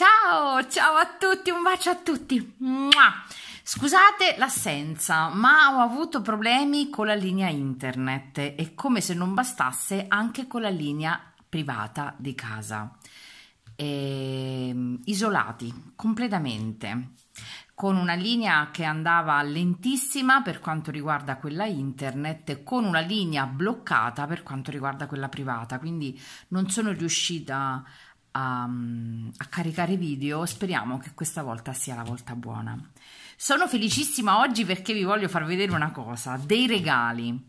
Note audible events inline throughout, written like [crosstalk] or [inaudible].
Ciao, ciao a tutti, un bacio a tutti. Scusate l'assenza, ma ho avuto problemi con la linea internet e come se non bastasse anche con la linea privata di casa. E, ehm, isolati completamente con una linea che andava lentissima per quanto riguarda quella internet e con una linea bloccata per quanto riguarda quella privata, quindi non sono riuscita a, a caricare video. Speriamo che questa volta sia la volta buona. Sono felicissima oggi perché vi voglio far vedere una cosa, dei regali.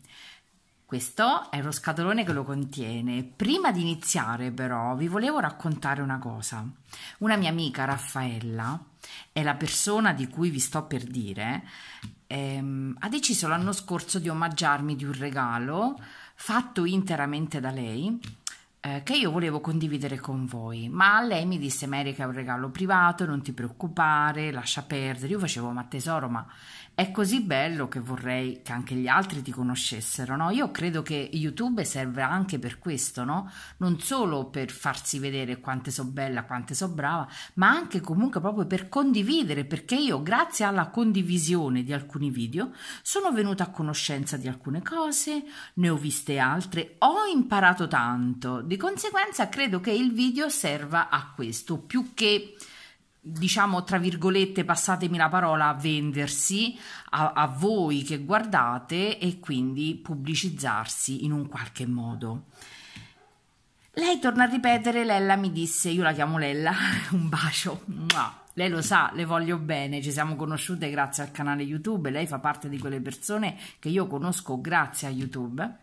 Questo è lo scatolone che lo contiene. Prima di iniziare però vi volevo raccontare una cosa. Una mia amica Raffaella è la persona di cui vi sto per dire. Ehm, ha deciso l'anno scorso di omaggiarmi di un regalo fatto interamente da lei eh, che io volevo condividere con voi, ma lei mi disse che è un regalo privato, non ti preoccupare, lascia perdere. Io facevo ma tesoro, ma è così bello che vorrei che anche gli altri ti conoscessero, no? Io credo che YouTube serva anche per questo, no? Non solo per farsi vedere quante so bella, quante so brava, ma anche comunque proprio per condividere, perché io grazie alla condivisione di alcuni video sono venuta a conoscenza di alcune cose, ne ho viste altre, ho imparato tanto di conseguenza credo che il video serva a questo, più che diciamo tra virgolette passatemi la parola a vendersi a, a voi che guardate e quindi pubblicizzarsi in un qualche modo. Lei torna a ripetere, Lella mi disse, io la chiamo Lella, [laughs] un bacio, Mua. lei lo sa, le voglio bene, ci siamo conosciute grazie al canale YouTube, lei fa parte di quelle persone che io conosco grazie a YouTube.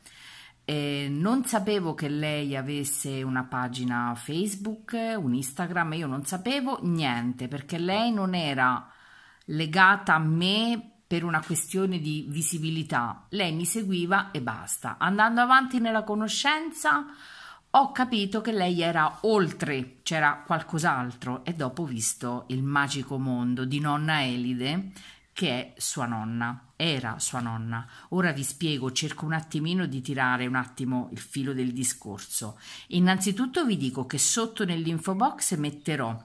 Eh, non sapevo che lei avesse una pagina Facebook, un Instagram, io non sapevo niente perché lei non era legata a me per una questione di visibilità. Lei mi seguiva e basta. Andando avanti nella conoscenza ho capito che lei era oltre, c'era qualcos'altro e dopo ho visto il magico mondo di nonna Elide che è sua nonna. Era sua nonna. Ora vi spiego, cerco un attimino di tirare un attimo il filo del discorso. Innanzitutto vi dico che sotto nell'info box metterò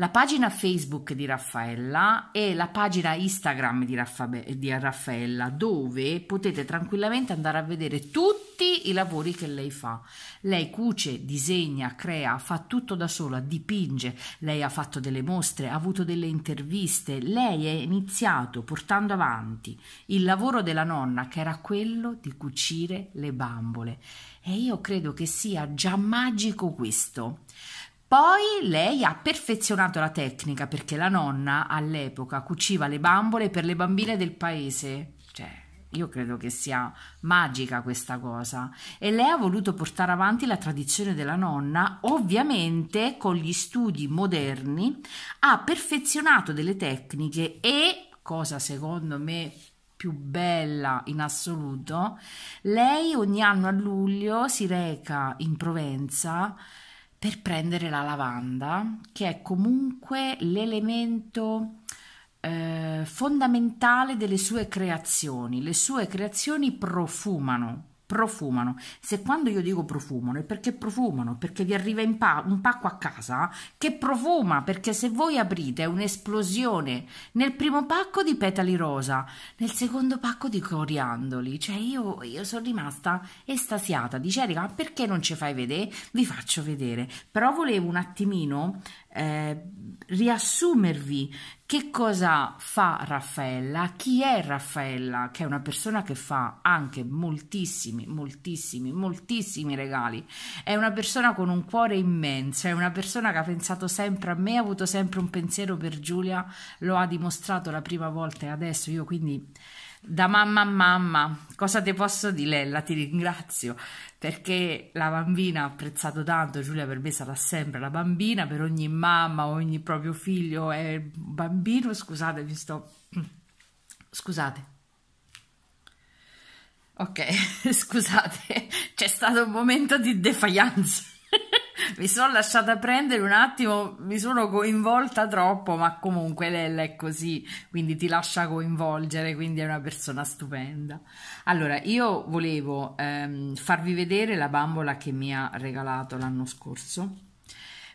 la pagina Facebook di Raffaella e la pagina Instagram di, Raffabe- di, Raffaella dove potete tranquillamente andare a vedere tutti i lavori che lei fa. Lei cuce, disegna, crea, fa tutto da sola, dipinge, lei ha fatto delle mostre, ha avuto delle interviste, lei è iniziato portando avanti il lavoro della nonna che era quello di cucire le bambole e io credo che sia già magico questo. Poi lei ha perfezionato la tecnica perché la nonna all'epoca cuciva le bambole per le bambine del paese. Cioè, io credo che sia magica questa cosa. E lei ha voluto portare avanti la tradizione della nonna, ovviamente con gli studi moderni, ha perfezionato delle tecniche e, cosa secondo me più bella in assoluto, lei ogni anno a luglio si reca in Provenza per prendere la lavanda, che è comunque l'elemento eh, fondamentale delle sue creazioni. Le sue creazioni profumano, profumano. Se quando io dico profumano è perché profumano, perché vi arriva pa un pacco a casa che profuma, perché se voi aprite è un'esplosione nel primo pacco di petali rosa, nel secondo pacco di coriandoli. Cioè io, io sono rimasta estasiata, dice Erika, perché non ci fai vedere? Vi faccio vedere. Però volevo un attimino eh, riassumervi che cosa fa Raffaella, chi è Raffaella, che è una persona che fa anche moltissimi, moltissimi, moltissimi regali. È una persona con un cuore immenso, è una persona che ha pensato sempre a me, ha avuto sempre un pensiero per Giulia, lo ha dimostrato la prima volta e adesso io quindi da mamma a mamma, cosa ti posso dire Lella? Ti ringrazio perché la bambina ha apprezzato tanto, Giulia per me sarà sempre la bambina, per ogni mamma, ogni proprio figlio è bambino, scusate, mi sto... scusate. Ok, [laughs] scusate, c'è stato un momento di defianza mi sono lasciata prendere un attimo, mi sono coinvolta troppo, ma comunque Lella è così, quindi ti lascia coinvolgere, quindi è una persona stupenda. Allora, io volevo ehm, farvi vedere la bambola che mi ha regalato l'anno scorso.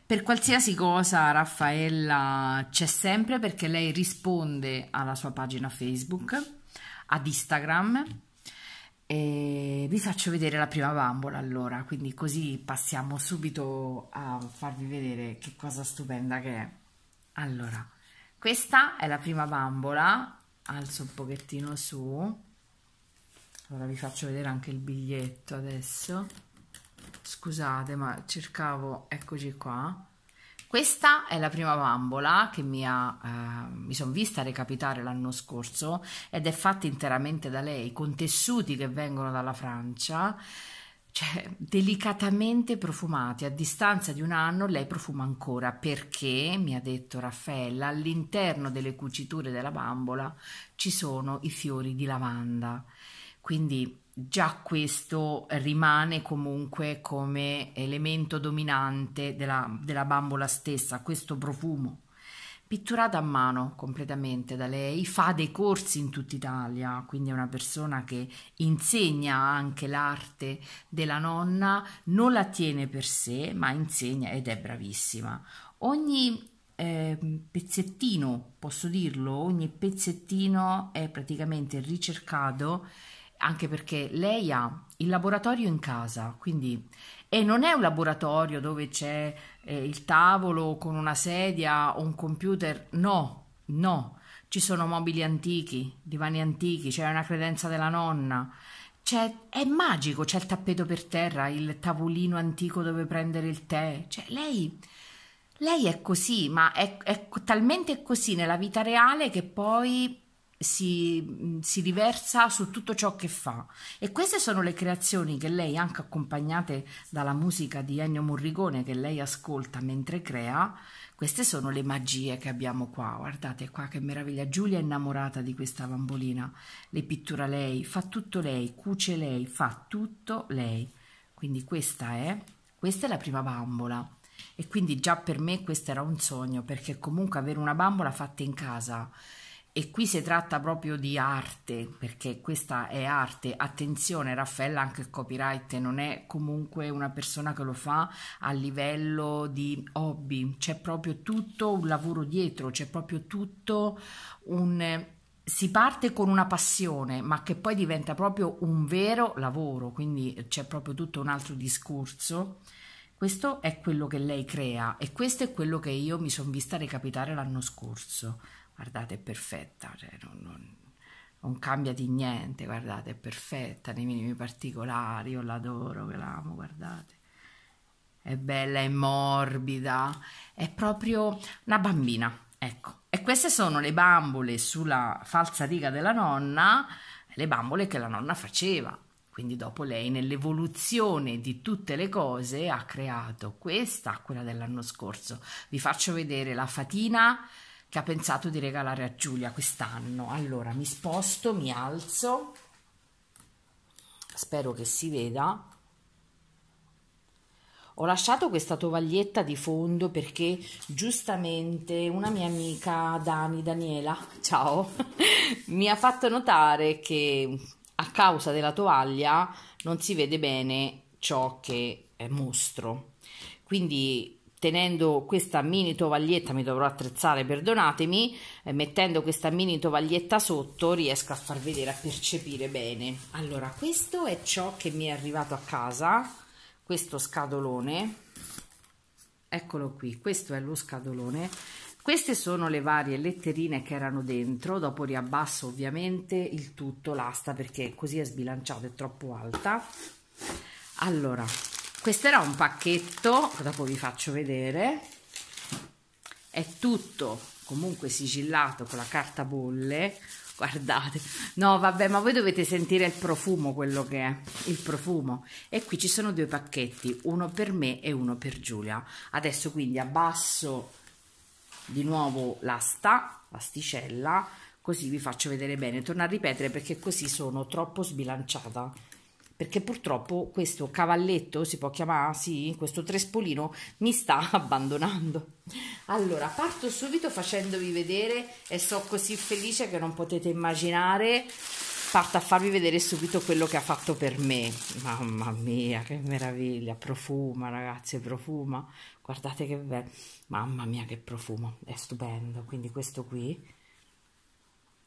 Per qualsiasi cosa Raffaella c'è sempre perché lei risponde alla sua pagina Facebook, ad Instagram e vi faccio vedere la prima bambola allora, quindi così passiamo subito a farvi vedere che cosa stupenda che è. Allora, questa è la prima bambola, alzo un pochettino su, allora vi faccio vedere anche il biglietto adesso. Scusate ma cercavo, eccoci qua, questa è la prima bambola che mi, eh, mi sono vista recapitare l'anno scorso ed è fatta interamente da lei, con tessuti che vengono dalla Francia, cioè delicatamente profumati. A distanza di un anno lei profuma ancora perché, mi ha detto Raffaella, all'interno delle cuciture della bambola ci sono i fiori di lavanda. Quindi già questo rimane comunque come elemento dominante della, della bambola stessa, questo profumo. Pitturata a mano completamente da lei, fa dei corsi in tutta Italia, quindi è una persona che insegna anche l'arte della nonna, non la tiene per sé, ma insegna ed è bravissima. Ogni eh, pezzettino, posso dirlo, ogni pezzettino è praticamente ricercato anche perché lei ha il laboratorio in casa, quindi e non è un laboratorio dove c'è eh, il tavolo con una sedia o un computer, no, no, ci sono mobili antichi, divani antichi, c'è una credenza della nonna. C'è, è magico, c'è il tappeto per terra, il tavolino antico dove prendere il tè. Cioè, lei, lei è così, ma è, è talmente così nella vita reale che poi si, mm, si, riversa su tutto ciò che fa e queste sono le creazioni che lei anche accompagnate dalla musica di Ennio Morrigone che lei ascolta mentre crea queste sono le magie che abbiamo qua guardate qua che meraviglia Giulia è innamorata di questa bambolina le pittura lei fa tutto lei cuce lei fa tutto lei quindi questa è questa è la prima bambola e quindi già per me questo era un sogno perché comunque avere una bambola fatta in casa e qui si tratta proprio di arte, perché questa è arte. Attenzione, Raffaella, anche il copyright non è comunque una persona che lo fa a livello di hobby, c'è proprio tutto un lavoro dietro, c'è proprio tutto un si parte con una passione, ma che poi diventa proprio un vero lavoro, quindi c'è proprio tutto un altro discorso. Questo è quello che lei crea e questo è quello che io mi sono vista recapitare l'anno scorso guardate è perfetta, cioè non, non, non, cambia di niente, guardate è perfetta nei minimi particolari, io l'adoro, ve l'amo, guardate. È bella, è morbida, è proprio una bambina, ecco. E queste sono le bambole sulla falsa riga della nonna, le bambole che la nonna faceva. Quindi dopo lei nell'evoluzione di tutte le cose ha creato questa, quella dell'anno scorso. Vi faccio vedere la fatina che ha pensato di regalare a Giulia quest'anno. Allora mi sposto, mi alzo, spero che si veda. Ho lasciato questa tovaglietta di fondo perché giustamente una mia amica Dani Daniela, [laughs] ciao, [laughs] mi ha fatto notare che a causa della tovaglia non si vede bene ciò che è mostro. Quindi tenendo questa mini tovaglietta, mi dovrò attrezzare, perdonatemi, eh, mettendo questa mini tovaglietta sotto riesco a far vedere, a percepire bene. Allora, questo è ciò che mi è arrivato a casa, questo scatolone, eccolo qui, questo è lo scatolone. Queste sono le varie letterine che erano dentro, dopo riabbasso ovviamente il tutto, l'asta perché così è sbilanciato, è troppo alta. Allora, questo era un pacchetto dopo vi faccio vedere è tutto comunque sigillato con la carta bolle [laughs] guardate no vabbè ma voi dovete sentire il profumo quello che è il profumo e qui ci sono due pacchetti uno per me e uno per Giulia adesso quindi abbasso di nuovo l'asta l'asticella così vi faccio vedere bene torno a ripetere perché così sono troppo sbilanciata perché purtroppo questo cavalletto, si può chiamare, sì, questo trespolino mi sta [laughs] abbandonando. Allora, parto subito facendovi vedere e so così felice che non potete immaginare, parto a farvi vedere subito quello che ha fatto per me. Mamma mia, che meraviglia, profuma ragazzi, profuma, guardate che bello, mamma mia che profumo, è stupendo, quindi questo qui,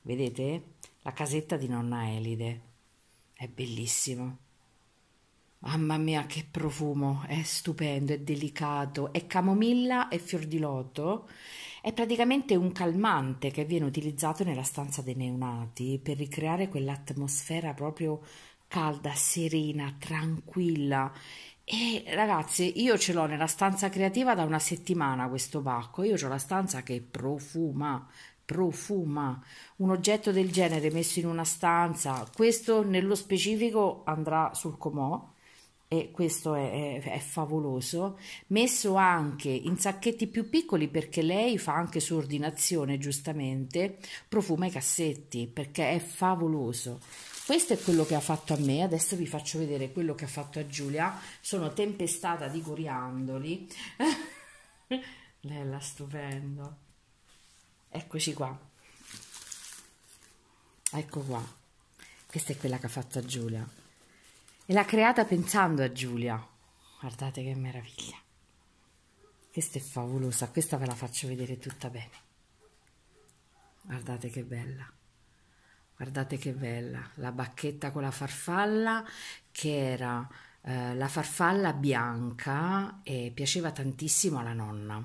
vedete? La casetta di nonna Elide è bellissimo. Mamma mia, che profumo! È stupendo, è delicato, è camomilla e fior di loto. È praticamente un calmante che viene utilizzato nella stanza dei neonati per ricreare quell'atmosfera proprio calda, serena, tranquilla. E ragazzi, io ce l'ho nella stanza creativa da una settimana questo pacco. Io ho la stanza che profuma, profuma. Un oggetto del genere messo in una stanza, questo nello specifico andrà sul comò e questo è, è, è, favoloso, messo anche in sacchetti più piccoli perché lei fa anche su ordinazione giustamente, profuma i cassetti perché è favoloso. Questo è quello che ha fatto a me, adesso vi faccio vedere quello che ha fatto a Giulia, sono tempestata di coriandoli, [laughs] Lella stupendo eccoci qua ecco qua questa è quella che ha fatto Giulia e l'ha creata pensando a Giulia guardate che meraviglia questa è favolosa questa ve la faccio vedere tutta bene guardate che bella guardate che bella la bacchetta con la farfalla che era eh, la farfalla bianca e piaceva tantissimo alla nonna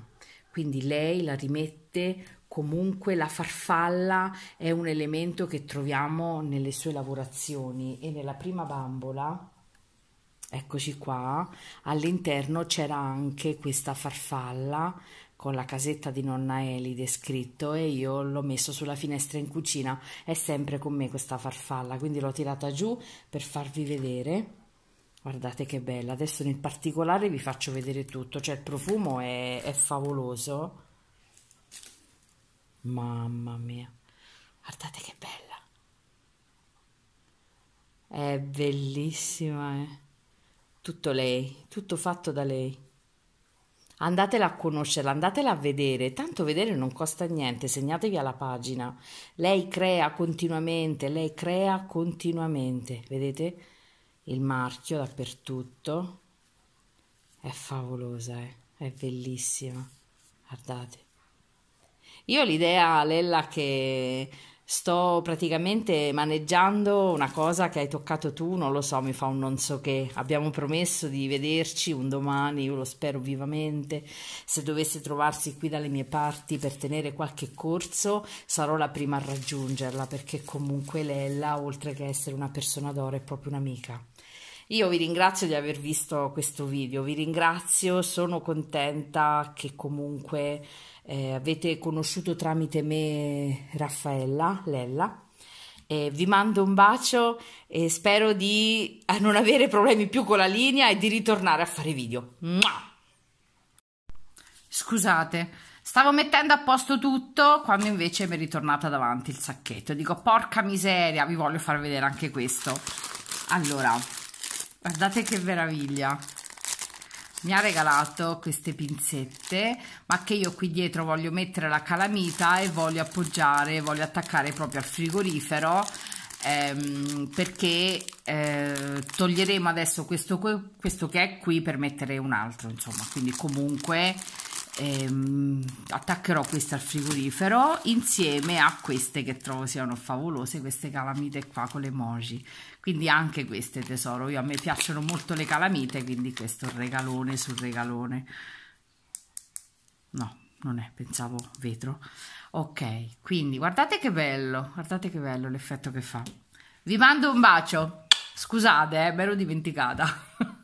quindi lei la rimette comunque la farfalla è un elemento che troviamo nelle sue lavorazioni e nella prima bambola eccoci qua all'interno c'era anche questa farfalla con la casetta di nonna Eli descritto e io l'ho messo sulla finestra in cucina è sempre con me questa farfalla quindi l'ho tirata giù per farvi vedere guardate che bella adesso nel particolare vi faccio vedere tutto cioè il profumo è, è favoloso Mamma mia, guardate che bella. È bellissima, eh. Tutto lei, tutto fatto da lei. Andatela a conoscerla, andatela a vedere, tanto vedere non costa niente, segnatevi alla pagina. Lei crea continuamente, lei crea continuamente, vedete? Il marchio dappertutto. È favolosa, eh? è bellissima. Guardate. Io ho l'idea, Lella, che sto praticamente maneggiando una cosa che hai toccato tu, non lo so, mi fa un non so che. Abbiamo promesso di vederci un domani, io lo spero vivamente. Se dovesse trovarsi qui dalle mie parti per tenere qualche corso, sarò la prima a raggiungerla perché comunque Lella, oltre che essere una persona d'oro, è proprio un'amica. Io vi ringrazio di aver visto questo video, vi ringrazio, sono contenta che comunque eh, avete conosciuto tramite me Raffaella Lella. Eh, vi mando un bacio e spero di eh, non avere problemi più con la linea e di ritornare a fare video. Mua! Scusate, stavo mettendo a posto tutto quando invece mi è ritornata davanti il sacchetto. Dico, porca miseria, vi voglio far vedere anche questo. Allora, guardate che meraviglia mi ha regalato queste pinzette ma che io qui dietro voglio mettere la calamita e voglio appoggiare voglio attaccare proprio al frigorifero ehm, perché eh, toglieremo adesso questo, questo che è qui per mettere un altro insomma quindi comunque ehm, attaccherò queste al frigorifero insieme a queste che trovo siano favolose queste calamite qua con le emoji quindi anche queste tesoro io a me piacciono molto le calamite quindi questo regalone sul regalone no non è pensavo vetro ok quindi guardate che bello guardate che bello l'effetto che fa vi mando un bacio scusate eh, me l'ho dimenticata [laughs]